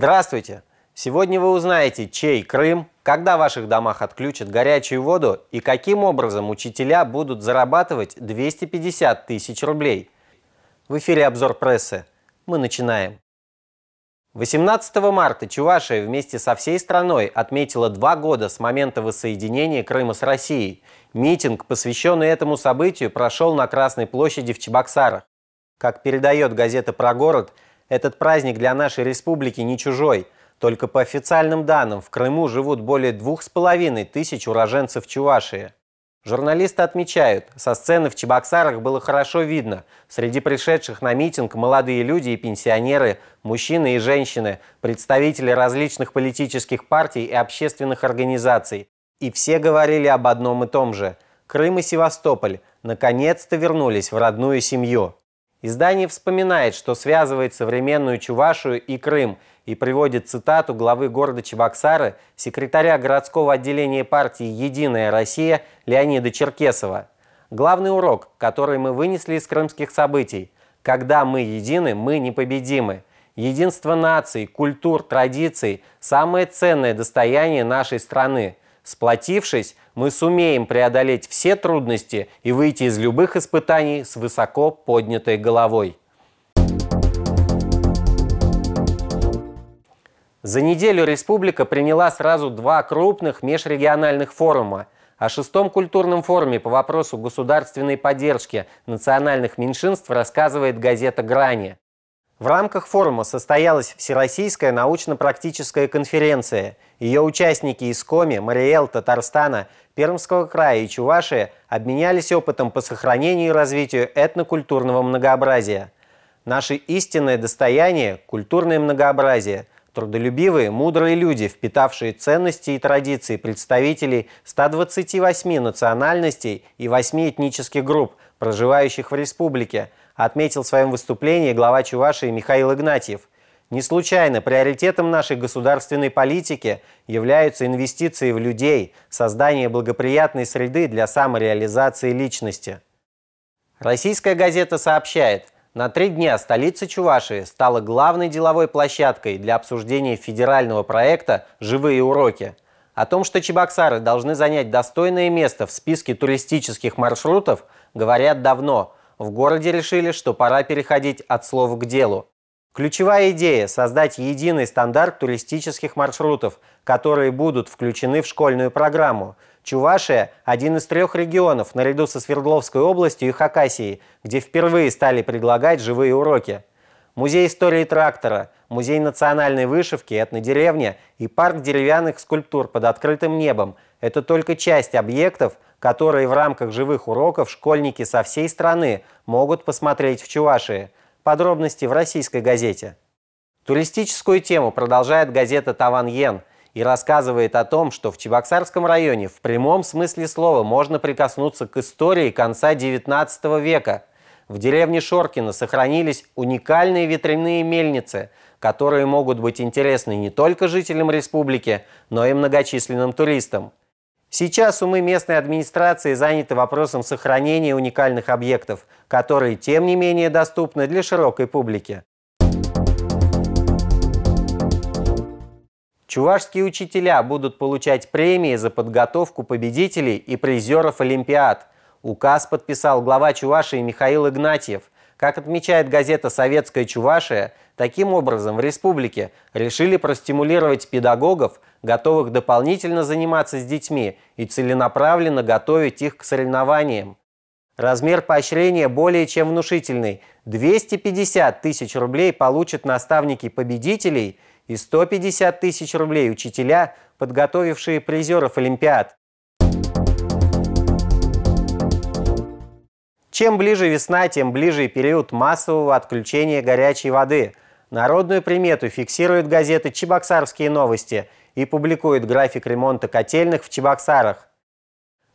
Здравствуйте! Сегодня вы узнаете, чей Крым, когда в ваших домах отключат горячую воду и каким образом учителя будут зарабатывать 250 тысяч рублей. В эфире обзор прессы. Мы начинаем. 18 марта Чувашия вместе со всей страной отметила два года с момента воссоединения Крыма с Россией. Митинг, посвященный этому событию, прошел на Красной площади в Чебоксарах. Как передает газета «Про город», этот праздник для нашей республики не чужой. Только по официальным данным в Крыму живут более двух с половиной тысяч уроженцев Чувашии. Журналисты отмечают, со сцены в Чебоксарах было хорошо видно. Среди пришедших на митинг молодые люди и пенсионеры, мужчины и женщины, представители различных политических партий и общественных организаций. И все говорили об одном и том же. Крым и Севастополь наконец-то вернулись в родную семью. Издание вспоминает, что связывает современную Чувашию и Крым и приводит цитату главы города Чебоксары, секретаря городского отделения партии «Единая Россия» Леонида Черкесова. Главный урок, который мы вынесли из крымских событий – когда мы едины, мы непобедимы. Единство наций, культур, традиций – самое ценное достояние нашей страны – Сплотившись, мы сумеем преодолеть все трудности и выйти из любых испытаний с высоко поднятой головой. За неделю республика приняла сразу два крупных межрегиональных форума. О шестом культурном форуме по вопросу государственной поддержки национальных меньшинств рассказывает газета «Грани». В рамках форума состоялась Всероссийская научно-практическая конференция. Ее участники из Коми, Мариэл, Татарстана, Пермского края и Чувашии обменялись опытом по сохранению и развитию этнокультурного многообразия. Наше истинное достояние – культурное многообразие, трудолюбивые, мудрые люди, впитавшие ценности и традиции представителей 128 национальностей и 8 этнических групп, проживающих в республике – отметил в своем выступлении глава Чувашии Михаил Игнатьев. Не случайно приоритетом нашей государственной политики являются инвестиции в людей, создание благоприятной среды для самореализации личности. Российская газета сообщает, на три дня столица Чувашии стала главной деловой площадкой для обсуждения федерального проекта «Живые уроки». О том, что Чебоксары должны занять достойное место в списке туристических маршрутов, говорят давно – в городе решили, что пора переходить от слов к делу. Ключевая идея – создать единый стандарт туристических маршрутов, которые будут включены в школьную программу. Чувашия – один из трех регионов, наряду со Свердловской областью и Хакасией, где впервые стали предлагать живые уроки. Музей истории трактора, музей национальной вышивки, этнодеревня и парк деревянных скульптур под открытым небом – это только часть объектов, которые в рамках живых уроков школьники со всей страны могут посмотреть в Чувашии. Подробности в российской газете. Туристическую тему продолжает газета «Таван-Йен» и рассказывает о том, что в Чебоксарском районе в прямом смысле слова можно прикоснуться к истории конца XIX века. В деревне Шоркино сохранились уникальные ветряные мельницы, которые могут быть интересны не только жителям республики, но и многочисленным туристам. Сейчас умы местной администрации заняты вопросом сохранения уникальных объектов, которые, тем не менее, доступны для широкой публики. Чувашские учителя будут получать премии за подготовку победителей и призеров Олимпиад. Указ подписал глава Чувашии Михаил Игнатьев – как отмечает газета «Советская Чувашия», таким образом в республике решили простимулировать педагогов готовых дополнительно заниматься с детьми и целенаправленно готовить их к соревнованиям. Размер поощрения более чем внушительный. 250 тысяч рублей получат наставники победителей и 150 тысяч рублей учителя, подготовившие призеров Олимпиад. Чем ближе весна, тем ближе период массового отключения горячей воды – Народную примету фиксирует газета «Чебоксарские новости» и публикует график ремонта котельных в Чебоксарах.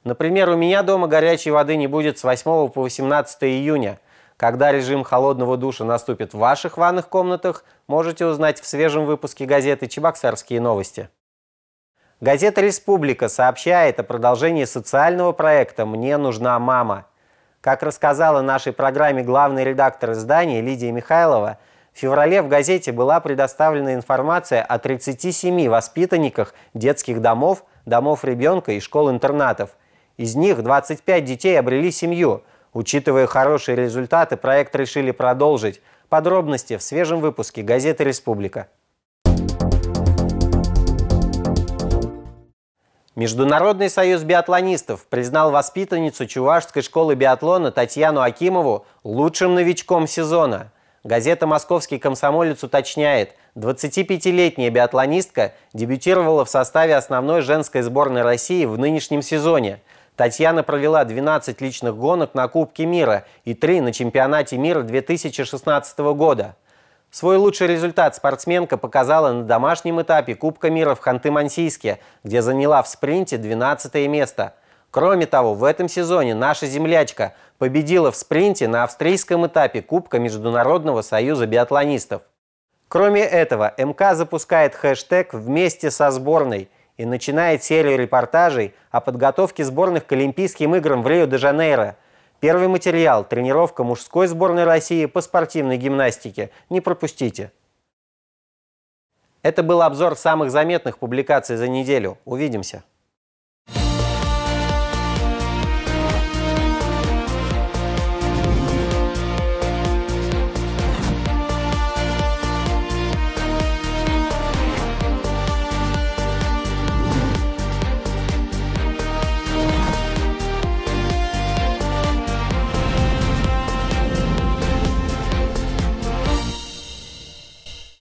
Например, у меня дома горячей воды не будет с 8 по 18 июня. Когда режим холодного душа наступит в ваших ванных комнатах, можете узнать в свежем выпуске газеты «Чебоксарские новости». Газета «Республика» сообщает о продолжении социального проекта «Мне нужна мама». Как рассказала нашей программе главный редактор издания Лидия Михайлова – в феврале в газете была предоставлена информация о 37 воспитанниках детских домов, домов ребенка и школ-интернатов. Из них 25 детей обрели семью. Учитывая хорошие результаты, проект решили продолжить. Подробности в свежем выпуске газеты «Республика». Международный союз биатлонистов признал воспитанницу Чувашской школы биатлона Татьяну Акимову лучшим новичком сезона – Газета «Московский комсомолец» уточняет, 25-летняя биатлонистка дебютировала в составе основной женской сборной России в нынешнем сезоне. Татьяна провела 12 личных гонок на Кубке мира и 3 на чемпионате мира 2016 года. Свой лучший результат спортсменка показала на домашнем этапе Кубка мира в Ханты-Мансийске, где заняла в спринте 12 место – Кроме того, в этом сезоне наша землячка победила в спринте на австрийском этапе Кубка Международного союза биатлонистов. Кроме этого, МК запускает хэштег «Вместе со сборной» и начинает серию репортажей о подготовке сборных к Олимпийским играм в Рио-де-Жанейро. Первый материал – тренировка мужской сборной России по спортивной гимнастике. Не пропустите. Это был обзор самых заметных публикаций за неделю. Увидимся.